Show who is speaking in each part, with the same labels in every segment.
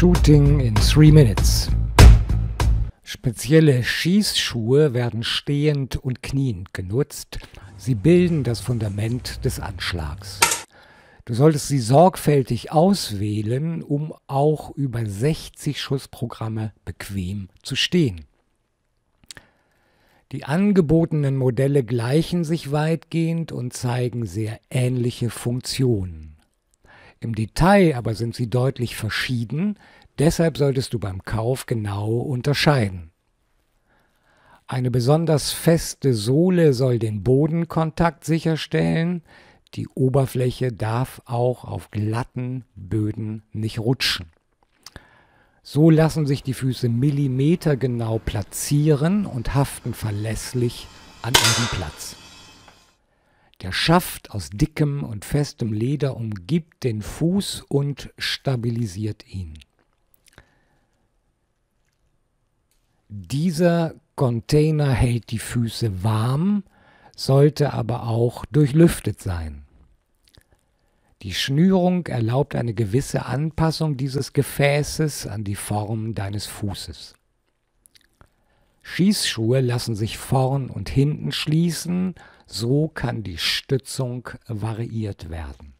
Speaker 1: Shooting in 3 Minutes. Spezielle Schießschuhe werden stehend und kniend genutzt. Sie bilden das Fundament des Anschlags. Du solltest sie sorgfältig auswählen, um auch über 60 Schussprogramme bequem zu stehen. Die angebotenen Modelle gleichen sich weitgehend und zeigen sehr ähnliche Funktionen. Im Detail aber sind sie deutlich verschieden, deshalb solltest du beim Kauf genau unterscheiden. Eine besonders feste Sohle soll den Bodenkontakt sicherstellen, die Oberfläche darf auch auf glatten Böden nicht rutschen. So lassen sich die Füße millimetergenau platzieren und haften verlässlich an ihrem Platz. Der Schaft aus dickem und festem Leder umgibt den Fuß und stabilisiert ihn. Dieser Container hält die Füße warm, sollte aber auch durchlüftet sein. Die Schnürung erlaubt eine gewisse Anpassung dieses Gefäßes an die Form deines Fußes. Schießschuhe lassen sich vorn und hinten schließen, so kann die Stützung variiert werden.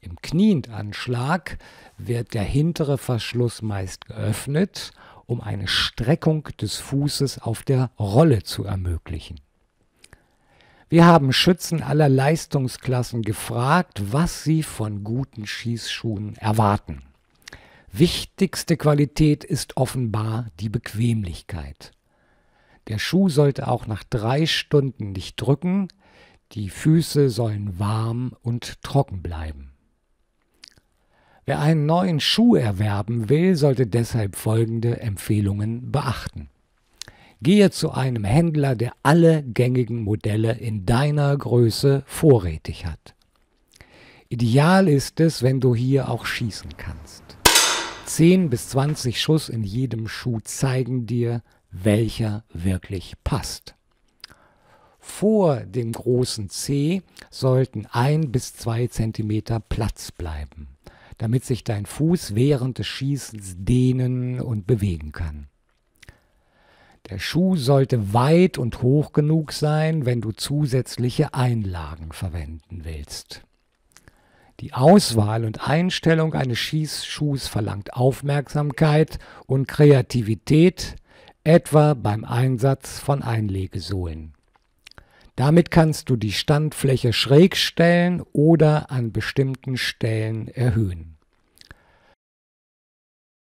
Speaker 1: Im Kniendanschlag wird der hintere Verschluss meist geöffnet, um eine Streckung des Fußes auf der Rolle zu ermöglichen. Wir haben Schützen aller Leistungsklassen gefragt, was sie von guten Schießschuhen erwarten. Wichtigste Qualität ist offenbar die Bequemlichkeit. Der Schuh sollte auch nach drei Stunden nicht drücken, die Füße sollen warm und trocken bleiben. Wer einen neuen Schuh erwerben will, sollte deshalb folgende Empfehlungen beachten. Gehe zu einem Händler, der alle gängigen Modelle in deiner Größe vorrätig hat. Ideal ist es, wenn du hier auch schießen kannst. 10 bis 20 Schuss in jedem Schuh zeigen dir, welcher wirklich passt. Vor dem großen C sollten 1 bis 2 cm Platz bleiben, damit sich dein Fuß während des Schießens dehnen und bewegen kann. Der Schuh sollte weit und hoch genug sein, wenn du zusätzliche Einlagen verwenden willst. Die Auswahl und Einstellung eines Schießschuhs verlangt Aufmerksamkeit und Kreativität, etwa beim Einsatz von Einlegesohlen. Damit kannst du die Standfläche schräg stellen oder an bestimmten Stellen erhöhen.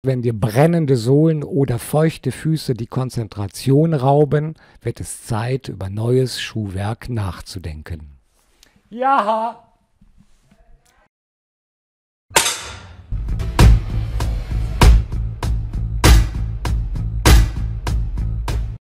Speaker 1: Wenn dir brennende Sohlen oder feuchte Füße die Konzentration rauben, wird es Zeit, über neues Schuhwerk nachzudenken. Ja!